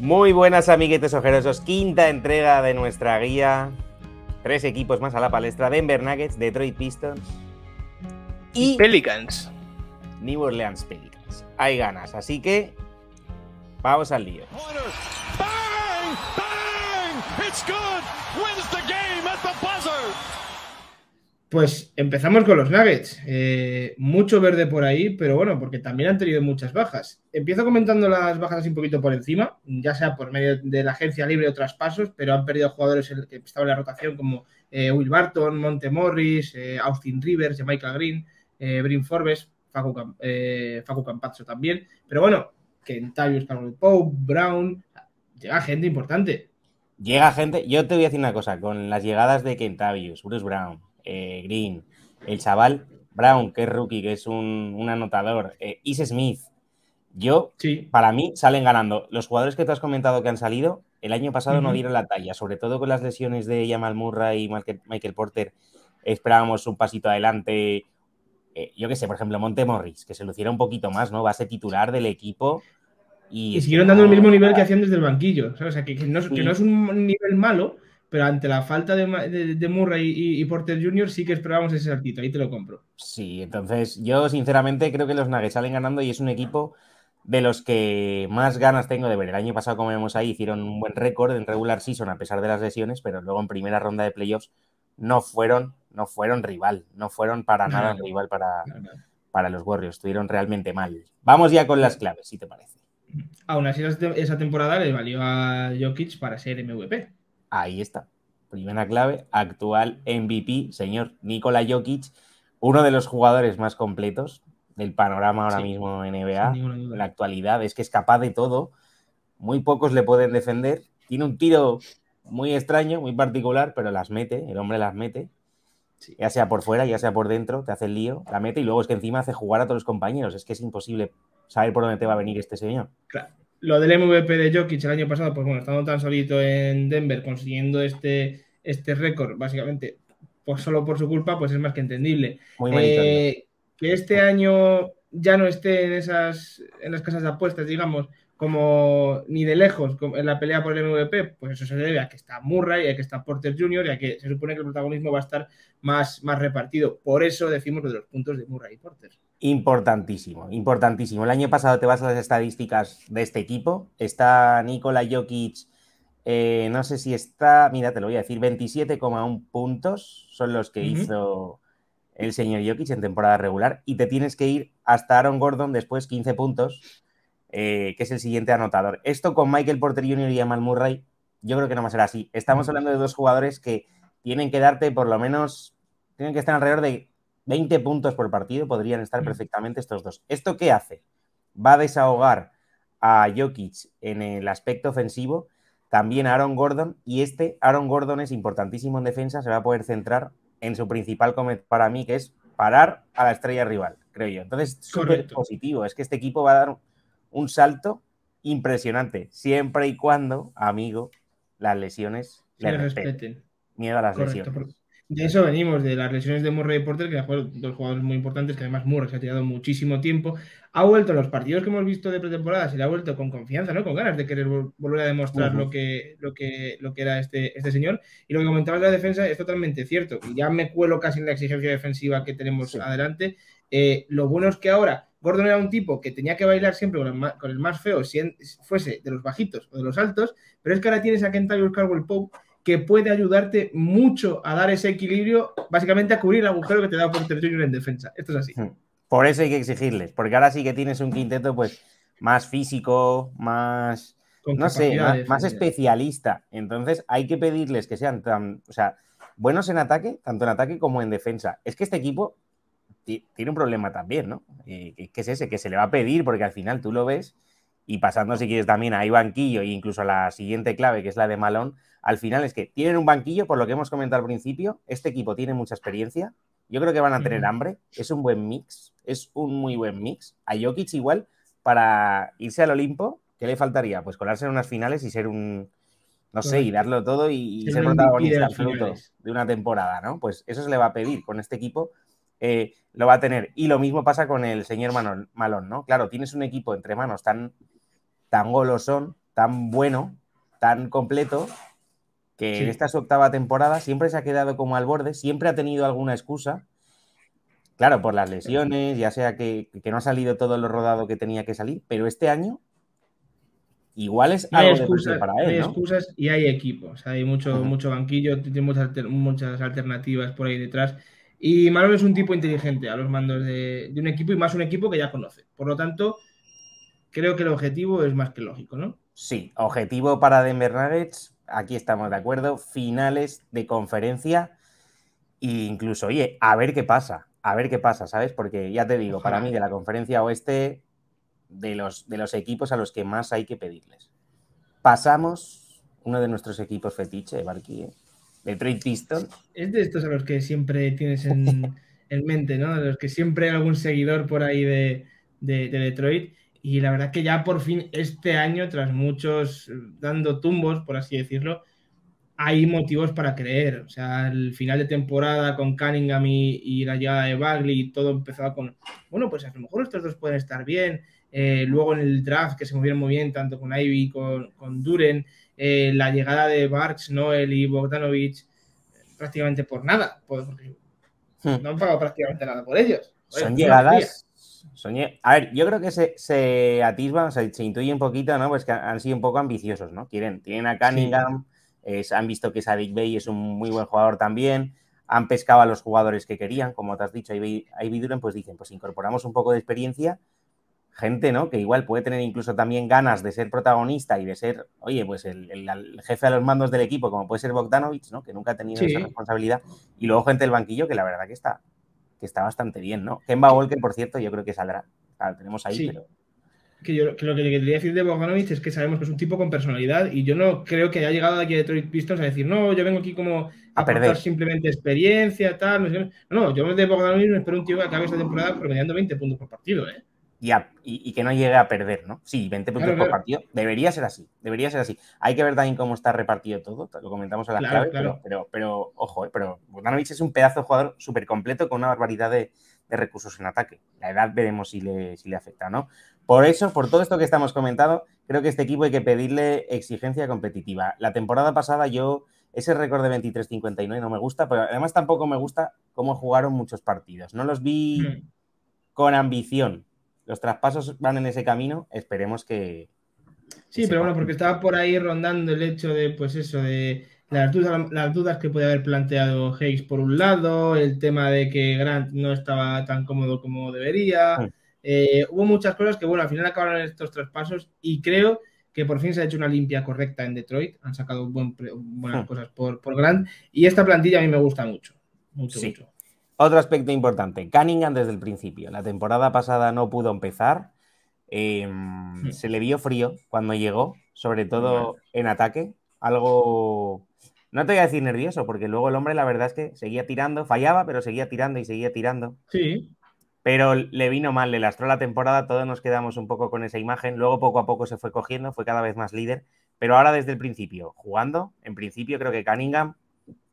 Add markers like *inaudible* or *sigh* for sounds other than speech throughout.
Muy buenas amiguetes ojerosos, quinta entrega de nuestra guía. Tres equipos más a la palestra, Denver Nuggets, Detroit Pistons y Pelicans. New Orleans Pelicans. Hay ganas, así que vamos al lío. Bang, bang, Wins the game at the buzzer. Pues empezamos con los Nuggets. Eh, mucho verde por ahí, pero bueno, porque también han tenido muchas bajas. Empiezo comentando las bajas así un poquito por encima, ya sea por medio de la agencia libre o traspasos, pero han perdido jugadores que estaban en la rotación como eh, Will Barton, Monte Morris, eh, Austin Rivers, Michael Green, Brin Forbes, Facu, Campazzo también. Pero bueno, Kentavius Carol Pope, Brown, llega gente importante. Llega gente, yo te voy a decir una cosa, con las llegadas de Kentavius, Bruce Brown, eh, Green, el chaval Brown, que es rookie, que es un, anotador, y eh, Smith. Yo, para mí, salen ganando. Los jugadores que te has comentado que han salido, el año pasado no dieron la talla, sobre todo con las lesiones de Jamal Murray y Michael, Porter. Esperábamos un pasito adelante. Eh, yo qué sé, por ejemplo, Monte Morris, que se luciera un poquito más, ¿no? Va a ser titular del equipo. Y, y siguieron dando el mismo nivel que hacían desde el banquillo. O sea, que no es un nivel malo, pero ante la falta de, Murray y, Porter Jr. sí que esperábamos ese saltito, ahí te lo compro. Sí, entonces yo sinceramente creo que los Nuggets salen ganando y es un equipo de los que más ganas tengo de ver. El año pasado, como vemos ahí, hicieron un buen récord en regular season a pesar de las lesiones, pero luego en primera ronda de playoffs no fueron, no fueron rival, no fueron para nada rival para, para los Warriors, estuvieron realmente mal. Vamos ya con las claves, si te parece. Aún así, esa temporada le valió a Jokic para ser MVP. Ahí está. Primera clave, actual MVP, señor Nikola Jokic, uno de los jugadores más completos del panorama ahora mismo mismo NBA, en la actualidad, es que es capaz de todo, muy pocos le pueden defender, tiene un tiro muy extraño, muy particular, pero las mete, el hombre las mete, ya sea por fuera, ya sea por dentro, te hace el lío, la mete y luego es que encima hace jugar a todos los compañeros, es que es imposible saber por dónde te va a venir este señor. Lo del MVP de Jokic el año pasado, pues bueno, estando tan solito en Denver, consiguiendo este, este récord, básicamente, pues solo por su culpa, pues es más que entendible. Eh, que este año ya no esté en esas en las casas de apuestas, digamos, como ni de lejos en la pelea por el MVP, pues eso se debe a que está Murray, Y a que está Porter Jr. y a que se supone que el protagonismo va a estar más, más repartido. Por eso decimos lo de los puntos de Murray y Porter. Importantísimo, importantísimo. El año pasado te vas a las estadísticas de este equipo. Está Nikola Jokic, eh, no sé si está, mira, te lo voy a decir, 27,1 puntos son los que hizo el señor Jokic en temporada regular y te tienes que ir hasta Aaron Gordon después 15 puntos eh, que es el siguiente anotador. Esto con Michael Porter Jr. y Amal Murray, yo creo que no va a ser así. Estamos hablando de dos jugadores que tienen que darte por lo menos, tienen que estar alrededor de 20 puntos por partido, podrían estar perfectamente estos dos. ¿Esto qué hace? Va a desahogar a Jokic en el aspecto ofensivo, también a Aaron Gordon, y este Aaron Gordon es importantísimo en defensa, se va a poder centrar en su principal comet para mí, que es parar a la estrella rival, creo yo. Entonces, súper positivo, es que este equipo va a dar un salto impresionante, siempre y cuando, amigo, las lesiones le respeten. Miedo a las lesiones. De eso venimos, de las lesiones de Murray y Porter, que son dos jugadores muy importantes, que además Murray se ha tirado muchísimo tiempo. Ha vuelto a los partidos que hemos visto de pretemporada, y le ha vuelto con confianza, ¿no? Con ganas de querer volver a demostrar lo, que, lo, que, lo que era este, este señor. Y lo que comentabas de la defensa es totalmente cierto. Ya me cuelo casi en la exigencia defensiva que tenemos adelante. Eh, lo bueno es que ahora Gordon era un tipo que tenía que bailar siempre con el más, feo, si fuese de los bajitos o de los altos, pero es que ahora tienes a Kentavious Carwell Pope que puede ayudarte mucho a dar ese equilibrio, básicamente a cubrir el agujero que te da por territorio en defensa. Esto es así. Hmm. Por eso hay que exigirles, porque ahora sí que tienes un quinteto pues más físico, más, no sé, más, especialista. Entonces hay que pedirles que sean tan, o sea, buenos en ataque, tanto en ataque como en defensa. Es que este equipo tiene un problema también, ¿no? Eh, ¿Qué que es ese, que se le va a pedir, porque al final tú lo ves, y pasando si quieres también hay banquillo e incluso a la siguiente clave, que es la de Malón, al final es que tienen un banquillo, por lo que hemos comentado al principio, este equipo tiene mucha experiencia, yo creo que van a tener mm. hambre, es un buen mix, es un muy buen mix. A Jokic igual, para irse al Olimpo, ¿qué le faltaría? Pues colarse en unas finales y ser un, no sé, y darlo todo y, ser protagonista absoluto de una temporada, ¿no? Pues eso se le va a pedir con este equipo eh, lo va a tener. Y lo mismo pasa con el señor Malón, ¿no? Claro, tienes un equipo entre manos tan, tan golosón, tan bueno, tan completo, que en esta su octava temporada siempre se ha quedado como al borde, siempre ha tenido alguna excusa. Claro, por las lesiones, ya sea que, no ha salido todo lo rodado que tenía que salir, pero este año igual es algo hay excusas, para él. Hay excusas y hay equipos, hay mucho, mucho banquillo, tiene muchas, muchas alternativas por ahí detrás y Manuel es un tipo inteligente a los mandos de, un equipo y más un equipo que ya conoce. Por lo tanto, creo que el objetivo es más que lógico, ¿no? Sí, objetivo para Denver Nuggets, aquí estamos de acuerdo, finales de conferencia e incluso, oye, a ver qué pasa, a ver qué pasa, ¿sabes? Porque ya te digo, para mí de la conferencia oeste, de los, de los equipos a los que más hay que pedirles. Pasamos uno de nuestros equipos fetiche, Barquí. ¿eh? Detroit Pistons. Es de estos a los que siempre tienes en, *laughs* mente, ¿no? De los que siempre hay algún seguidor por ahí de, Detroit. Y la verdad que ya por fin este año, tras muchos eh, dando tumbos, por así decirlo, hay motivos para creer. O sea, el final de temporada con Cunningham y, y la llegada de Bagley, todo empezaba con, bueno, pues a lo mejor estos dos pueden estar bien. Eh, luego en el draft, que se movieron muy bien, tanto con Ivy, con, con Duren, eh, la llegada de Barks, Noel y Bogdanovich, prácticamente por nada. Hmm. No han pagado prácticamente nada por ellos. Son llegadas. A ver, yo creo que se, se atisban, se, intuye un poquito, ¿no? Pues que han sido un poco ambiciosos, ¿no? Quieren, tienen a Cunningham, han visto que Sadik Bay es un muy buen jugador también, han pescado a los jugadores que querían, como te has dicho, ivy Duren, pues dicen, pues incorporamos un poco de experiencia gente, ¿no? Que igual puede tener incluso también ganas de ser protagonista y de ser, oye, pues el, jefe a los mandos del equipo, como puede ser Bogdanovich, ¿no? Que nunca ha tenido esa responsabilidad. Y luego gente del banquillo que la verdad que está, que está bastante bien, ¿no? Kemba Walker, por cierto, yo creo que saldrá. Claro, ah, tenemos ahí, pero... Que yo, que lo que quería decir de Bogdanovich es que sabemos que es un tipo con personalidad y yo no creo que haya llegado aquí a Detroit Pistons a decir, no, yo vengo aquí como a, perder simplemente experiencia, tal. No, no, yo de Bogdanovich me espero un tío que acabe esta temporada promediando 20 puntos por partido, ¿eh? y, que no llegue a perder, ¿no? Sí, 20 puntos por partido. Debería ser así, debería ser así. Hay que ver también cómo está repartido todo, lo comentamos a la clave pero, pero, ojo, eh, pero es un pedazo de jugador súper completo con una barbaridad de, recursos en ataque. La edad veremos si le, afecta, ¿no? Por eso, por todo esto que estamos comentando, creo que este equipo hay que pedirle exigencia competitiva. La temporada pasada yo ese récord de 23-59 no me gusta, pero además tampoco me gusta cómo jugaron muchos partidos. No los vi hmm. con ambición, los traspasos van en ese camino, esperemos que... Sí, pero bueno, porque estaba por ahí rondando el hecho de, pues eso, de las dudas, las dudas que puede haber planteado Hayes por un lado, el tema de que Grant no estaba tan cómodo como debería. Eh, hubo muchas cosas que, bueno, al final acabaron estos traspasos y creo que por fin se ha hecho una limpia correcta en Detroit. Han sacado buenas hmm. cosas por, por Grant y esta plantilla a mí me gusta mucho. Mucho, mucho. Otro aspecto importante, Cunningham desde el principio. La temporada pasada no pudo empezar. Em, hmm. Se le vio frío cuando llegó, sobre todo en ataque. Algo, no te voy a decir nervioso, porque luego el hombre la verdad es que seguía tirando, fallaba, pero seguía tirando y seguía tirando. Sí. Pero le vino mal, le lastró la temporada, todos nos quedamos un poco con esa imagen. Luego poco a poco se fue cogiendo, fue cada vez más líder. Pero ahora desde el principio, jugando, en principio creo que Cunningham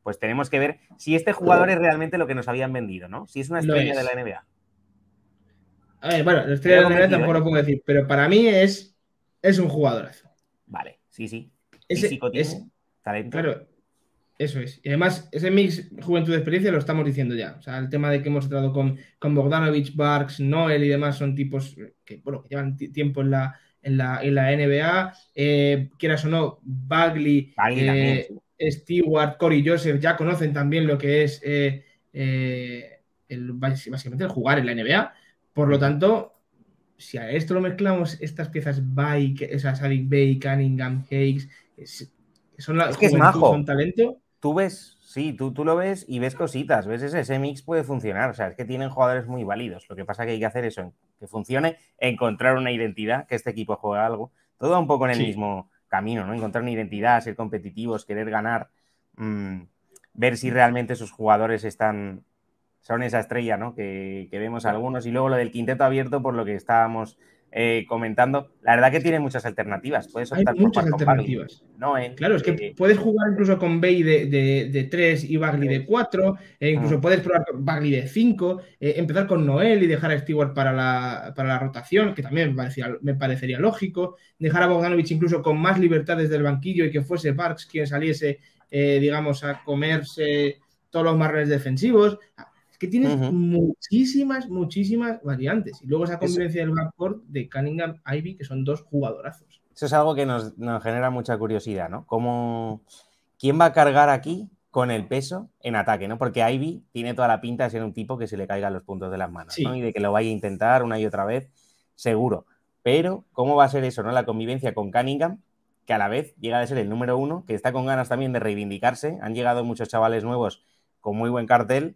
pues tenemos que ver si este jugador es realmente lo que nos habían vendido, ¿no? Si es una estrella de la NBA. bueno, la estrella de la NBA tampoco ¿eh? lo puedo decir, pero para mí es, es un jugadorazo. Vale, sí, sí. es talento. Claro, eso es. Y además, ese mix juventud de experiencia lo estamos diciendo ya. O sea, el tema de que hemos entrado con, con Bogdanovich, Barks, Noel y demás son tipos que, bueno, llevan tiempo en la, en la, NBA. Eh, quieras o no, Bagley. Eh, Stewart, Corey Joseph ya conocen también lo que es eh, eh, el, básicamente el jugar en la NBA. Por lo tanto, si a esto lo mezclamos, estas piezas Bike, esas Sadik Bay, Cunningham, Hakes, son las que es majo. Son talento. Tú ves, sí, tú, tú lo ves y ves cositas, ves ese, mix puede funcionar. O sea, es que tienen jugadores muy válidos. Lo que pasa que hay que hacer eso, que funcione, encontrar una identidad, que este equipo juega algo. Todo un poco en el mismo camino, ¿no? Encontrar una identidad, ser competitivos, querer ganar, mm, ver si realmente sus jugadores están, son esa estrella, ¿no? Que, que, vemos algunos. Y luego lo del quinteto abierto, por lo que estábamos eh, comentando, la verdad que tiene muchas alternativas. Puedes muchas alternativas. Eh, claro, es que eh, puedes jugar incluso con Bay de, de, 3 y Bagley de 4, mm. incluso mm. puedes probar Bagley de 5, empezar con Noel y dejar a Stewart para la, rotación, que también me parecería, lógico, dejar a Bogdanovich incluso con más libertades del banquillo y que fuese Barks quien saliese, digamos, a comerse todos los marrones defensivos que tiene muchísimas, muchísimas variantes. Y luego esa convivencia del backcourt de Cunningham, Ivy, que son dos jugadorazos. Eso es algo que nos, genera mucha curiosidad, ¿no? ¿Quién va a cargar aquí con el peso en ataque, ¿no? Porque Ivy tiene toda la pinta de ser un tipo que se le caigan los puntos de las manos, ¿no? Y de que lo vaya a intentar una y otra vez, seguro. Pero, ¿cómo va a ser eso, no? La convivencia con Cunningham, que a la vez llega a ser el número uno, que está con ganas también de reivindicarse. Han llegado muchos chavales nuevos con muy buen cartel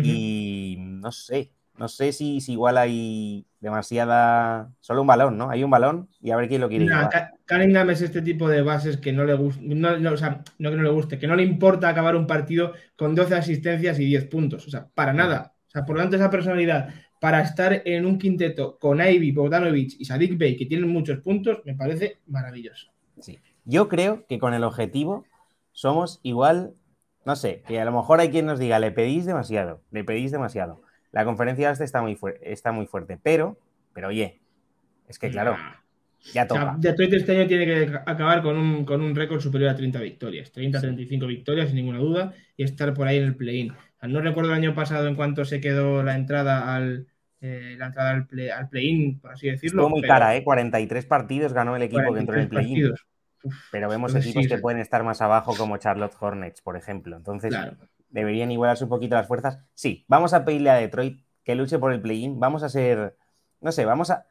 y no sé, no sé si, es igual hay demasiada. Solo un balón, ¿no? Hay un balón y a ver quién lo quiere. No, es este tipo de bases que no le gusta. No, o sea, no que no le guste, que no le importa acabar un partido con 12 asistencias y 10 puntos. O sea, para nada. O sea, por lo tanto, esa personalidad para estar en un quinteto con Ivy, Bogdanovic y Sadik Bey, que tienen muchos puntos, me parece maravilloso. Sí. Yo creo que con el objetivo somos igual no sé, que a lo mejor hay quien nos diga, le pedís demasiado, le pedís demasiado. La conferencia este está muy, está muy fuerte, pero, pero oye, es que claro, ya toca. Detroit este año tiene que acabar con un, con un récord superior a 30 victorias, 30-35 victorias sin ninguna duda, y estar por ahí en el play-in. No recuerdo el año pasado en cuánto se quedó la entrada al, eh, la entrada al play-in, por así decirlo. Fue muy cara, ¿eh? 43 partidos ganó el equipo que entró en el play-in. Pero vemos equipos que pueden estar más abajo, como Charlotte Hornets, por ejemplo. Entonces, deberían igualarse un poquito las fuerzas. Sí, vamos a pedirle a Detroit que luche por el play-in. Vamos a ser, no sé, vamos a,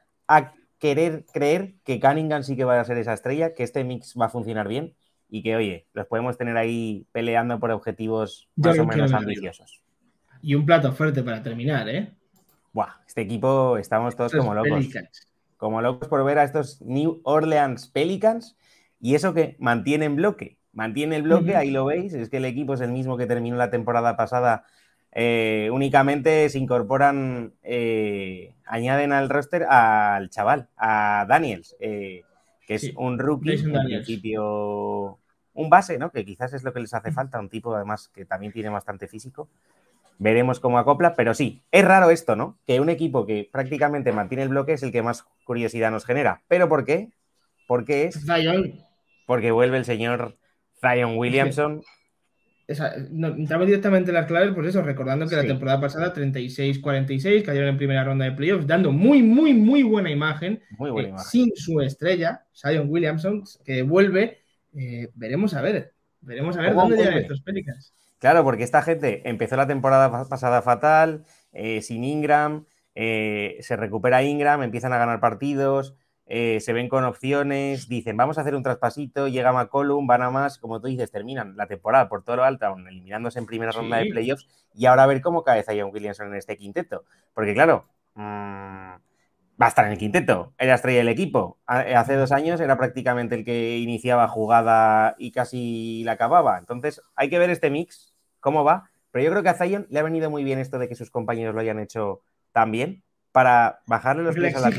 querer creer que Cunningham sí que va a ser esa estrella, que este mix va a funcionar bien y que, oye, los podemos tener ahí peleando por objetivos más o menos ambiciosos. Y un plato fuerte para terminar, ¿eh? Buah, este equipo estamos todos como locos. Como locos por ver a estos New Orleans Pelicans y eso que mantiene en bloque, mantiene el bloque, ahí lo veis, es que el equipo es el mismo que terminó la temporada pasada. Eh, únicamente se incorporan, eh, añaden al roster al chaval, a Daniels, eh, que es un rookie, en un base, ¿no? Que quizás es lo que les hace falta, un tipo además que también tiene bastante físico. Veremos cómo acopla, pero sí, es raro esto, ¿no? Que un equipo que prácticamente mantiene el bloque es el que más curiosidad nos genera. ¿Pero por qué? Porque es porque vuelve el señor Zion Williamson. Esa, entramos directamente en las claves, por pues eso, recordando que la temporada pasada 36-46 cayeron en primera ronda de playoffs, dando muy, muy, muy buena imagen, eh, sin su estrella, Zion Williamson, que vuelve. Eh, veremos a ver, veremos a ver dónde llegan estos Pelicans. Claro, porque esta gente empezó la temporada pasada fatal, eh, sin Ingram, se recupera Ingram, empiezan a ganar partidos, eh, se ven con opciones, dicen, vamos a hacer un traspasito, llega McCollum, van a más, como tú dices, terminan la temporada por todo lo alto, eliminándose en primera ronda de playoffs, y ahora a ver cómo cae Zion Williamson en este quinteto. Porque claro, mm, va a estar en el quinteto, era estrella del equipo. Hace dos años era prácticamente el que iniciaba jugada y casi la acababa. Entonces, hay que ver este mix, cómo va. Pero yo creo que a Zion le ha venido muy bien esto de que sus compañeros lo hayan hecho también para bajarle los pies a la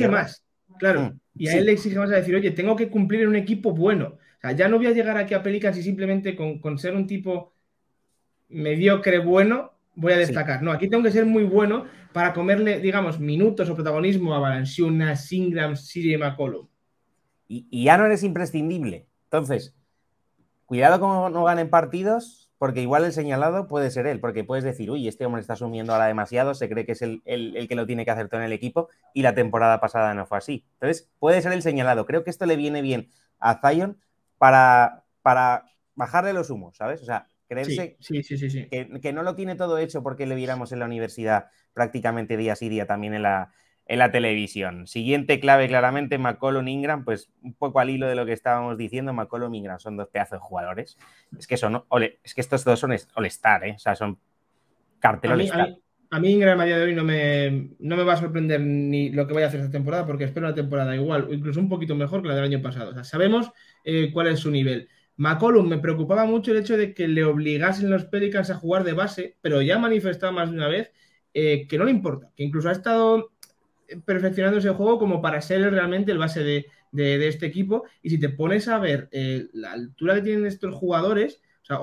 Claro. Mm, y a él le exige más a decir, oye, tengo que cumplir en un equipo bueno. O sea, ya no voy a llegar aquí a películas y simplemente con, ser un tipo mediocre bueno voy a destacar. No, aquí tengo que ser muy bueno para comerle, digamos, minutos o protagonismo a Valanciunas, Singram, Siri McCollum. Y, y ya no eres imprescindible. Entonces, cuidado como no ganen partidos, porque igual el señalado puede ser él, porque puedes decir, uy, este hombre está asumiendo ahora demasiado, se cree que es el, el, que lo tiene que hacer todo en el equipo y la temporada pasada no fue así. Entonces, puede ser el señalado. Creo que esto le viene bien a Zion para, para bajarle los humos, ¿sabes? O sea, creerse que, que, no lo tiene todo hecho porque le viéramos en la universidad prácticamente día sí día también en la, en la televisión. Siguiente clave claramente, McCollum Ingram, pues un poco al hilo de lo que estábamos diciendo, McCollum Ingram son dos pedazos de jugadores. Es que son es que estos dos son all-star, ¿eh? o sea, son cartel A, mí Ingram a día de hoy no me, no me va a sorprender ni lo que vaya a hacer esta temporada porque espero la temporada igual o incluso un poquito mejor que la del año pasado. O sea, sabemos eh, cuál es su nivel. McCollum me preocupaba mucho el hecho de que le obligasen los Pelicans a jugar de base, pero ya ha manifestado más de una vez eh, que no le importa, que incluso ha estado perfeccionando ese juego como para ser realmente el base de, este equipo. Y si te pones a ver eh, la altura que tienen estos jugadores, o, sea,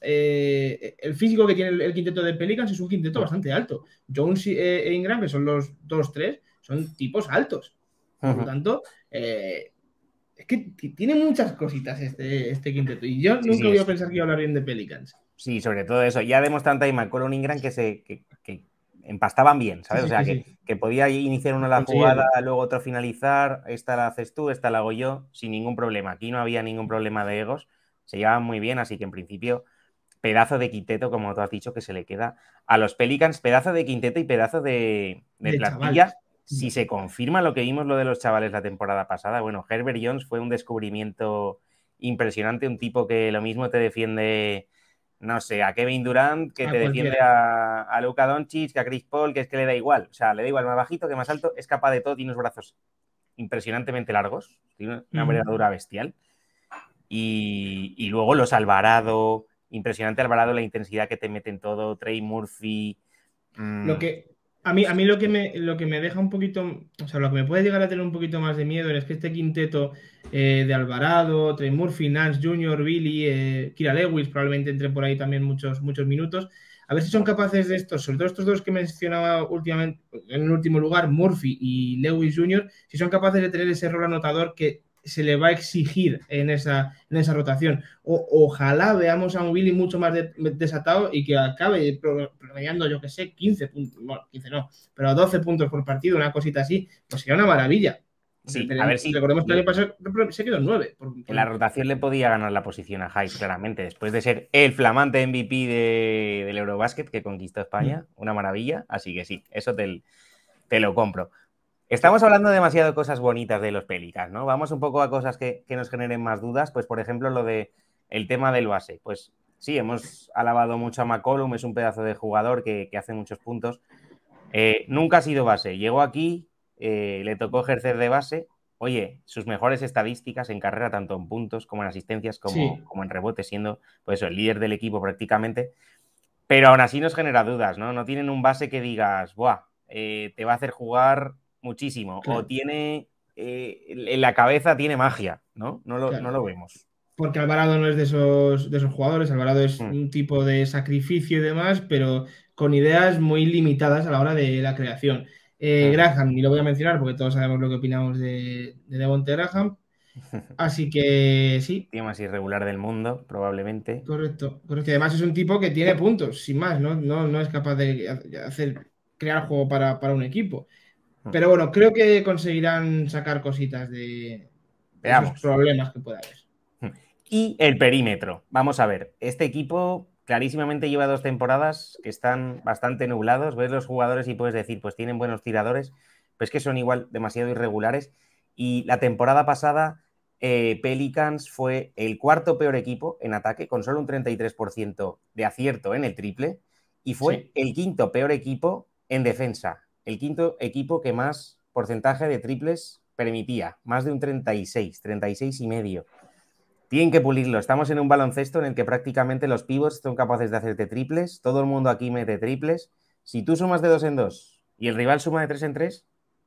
eh, el físico que tiene el, quinteto de Pelicans es un quinteto bastante alto. Jones eh, e Ingram, que son los dos, tres, son tipos altos. Por lo tanto, es que tiene muchas cositas este, este quinteto. Y yo nunca voy a pensar que iba a hablar bien de Pelicans. Sí, sobre todo eso. Ya tanta a McCollum Ingram que se que empastaban bien, ¿sabes? o sea, que, podía iniciar una la jugada, luego otro finalizar, esta la haces tú, esta la hago yo, sin ningún problema. Aquí no había ningún problema de egos, se llevaban muy bien, así que en principio, pedazo de quinteto, como tú has dicho, que se le queda a los Pelicans, pedazo de quinteto y pedazo de, de, plantilla. Si se confirma lo que vimos lo de los chavales la temporada pasada, bueno, Herbert Jones fue un descubrimiento impresionante, un tipo que lo mismo te defiende no sé, a Kevin Durant, que te defiende a, a Luka Doncic, que a Chris Paul, que es que le da igual. O sea, le da igual más bajito que más alto, es capaz de todo, tiene unos brazos impresionantemente largos, tiene una envergadura bestial. Y, y, luego los Alvarado, impresionante Alvarado, la intensidad que te meten en todo, Trey Murphy. Lo mm, que, a mí, a mí lo, que me, lo que me deja un poquito, o sea, lo que me puede llegar a tener un poquito más de miedo es que este quinteto eh, de Alvarado, Trey Murphy, Nance Jr., Billy, eh, Kira Lewis, probablemente entre por ahí también muchos, muchos minutos, a ver si son capaces de estos, sobre todo estos dos que mencionaba últimamente, en el último lugar, Murphy y Lewis Jr., si son capaces de tener ese rol anotador que se le va a exigir en esa, en esa rotación. ojalá veamos a un Billy mucho más desatado y que acabe promediando, yo que sé, 15 puntos, no, 15 no, pero 12 puntos por partido, una cosita así, pues sería una maravilla. a ver si. Recordemos que el año se quedó en 9. en La rotación le podía ganar la posición a Hyde, claramente, después de ser el flamante MVP del Eurobasket que conquistó España. Mm. Una maravilla, así que sí, eso te, te lo compro. Estamos hablando demasiado de cosas bonitas de los Pelicans, ¿no? Vamos un poco a cosas que, nos generen más dudas, pues por ejemplo lo de el tema del base. Pues sí, hemos alabado mucho a McCollum, es un pedazo de jugador que, hace muchos puntos. Eh, nunca ha sido base, llegó aquí, eh, le tocó ejercer de base. Oye, sus mejores estadísticas en carrera, tanto en puntos como en asistencias, como, en rebote, siendo pues, el líder del equipo prácticamente. Pero aún así nos genera dudas, ¿no? No tienen un base que digas, buah, eh, te va a hacer jugar muchísimo. O tiene. Eh, en la cabeza tiene magia, ¿no? No lo, vemos. Porque Alvarado no es de esos, de esos jugadores. Alvarado es mm. un tipo de sacrificio y demás, pero con ideas muy limitadas a la hora de la creación. Eh, Graham, ni lo voy a mencionar porque todos sabemos lo que opinamos de, de Devonte Graham. *laughs* Así que sí. tema más irregular del mundo, probablemente. Correcto, correcto. Además es un tipo que tiene puntos, sin más, ¿no? No, no es capaz de hacer, crear juego para, para un equipo. Mm. Pero bueno, creo que conseguirán sacar cositas de, los problemas que pueda haber. Mm. Y el perímetro. Vamos a ver, este equipo clarísimamente lleva dos temporadas que están bastante nublados. Ves los jugadores y puedes decir, pues tienen buenos tiradores, pero es que son igual demasiado irregulares. Y la temporada pasada, eh, Pelicans fue el cuarto peor equipo en ataque, con solo un 33% de acierto en el triple, y fue el quinto peor equipo en defensa, el quinto equipo que más porcentaje de triples permitía, más de un 36, 36 y medio. Tienen que pulirlo. Estamos en un baloncesto en el que prácticamente los pivots son capaces de hacerte triples. Todo el mundo aquí mete triples. Si tú sumas de dos en dos y el rival suma de tres en tres,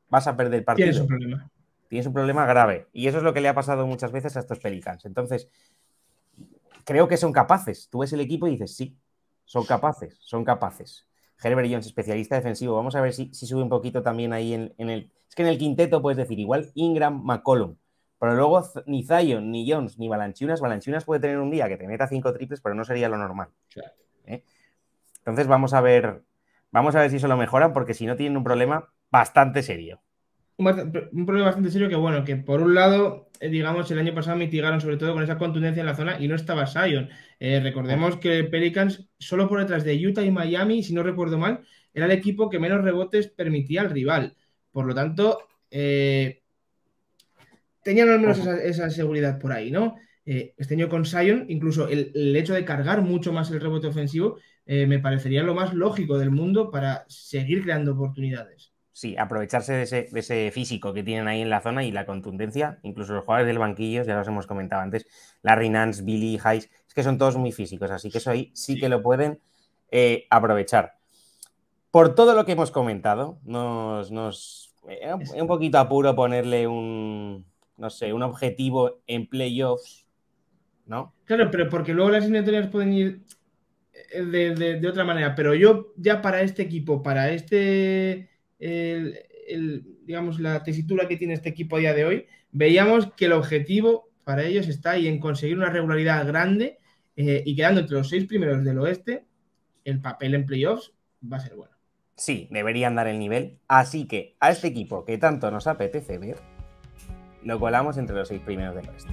vas a perder el partido. Tienes un problema. Tienes un problema grave. Y eso es lo que le ha pasado muchas veces a estos Pelicans. Entonces, creo que son capaces. Tú ves el equipo y dices, sí, son capaces, son capaces. Herbert Jones, especialista defensivo. Vamos a ver si, sube un poquito también ahí en, el. Es que en el quinteto puedes decir igual Ingram, McCollum. Pero luego ni Zion, ni Jones, ni Balanchunas. Balanchunas puede tener un día que te meta cinco triples, pero no sería lo normal. ¿eh? Entonces vamos a ver. Vamos a ver si eso lo mejoran, porque si no tienen un problema bastante serio un, problema bastante serio que, bueno, que por un lado, eh, digamos, el año pasado mitigaron sobre todo con esa contundencia en la zona y no estaba Sion. Eh, recordemos que Pelicans, solo por detrás de Utah y Miami, si no recuerdo mal, era el equipo que menos rebotes permitía al rival. Por lo tanto, eh, tenían al menos esa, seguridad por ahí, ¿no? este año con Sion, incluso el, hecho de cargar mucho más el rebote ofensivo, me parecería lo más lógico del mundo para seguir creando oportunidades sí, aprovecharse de ese, físico que tienen ahí en la zona y la contundencia, incluso los jugadores del banquillo, ya los hemos comentado antes, Larry Nance, Billy, Hayes, es que son todos muy físicos, así que eso ahí sí que lo pueden eh, aprovechar. Por todo lo que hemos comentado, nos, Es eh, un poquito apuro ponerle un, no sé, un objetivo en playoffs, ¿no? Claro, pero porque luego las asignatorias pueden ir eh, de otra manera, pero yo ya para este equipo, para este digamos, la tesitura que tiene este equipo a día de hoy, veíamos que el objetivo para ellos está ahí en conseguir una regularidad grande eh, y quedando entre los seis primeros del oeste, el papel en playoffs va a ser bueno. Sí, deberían dar el nivel. Así que a este equipo que tanto nos apetece ver, lo colamos entre los seis primeros del oeste.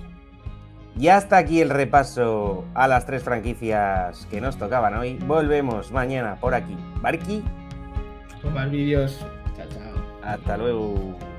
Y hasta aquí el repaso a las tres franquicias que nos tocaban hoy. Volvemos mañana por aquí. Barqui más vídeos. Chao, chao. Hasta luego.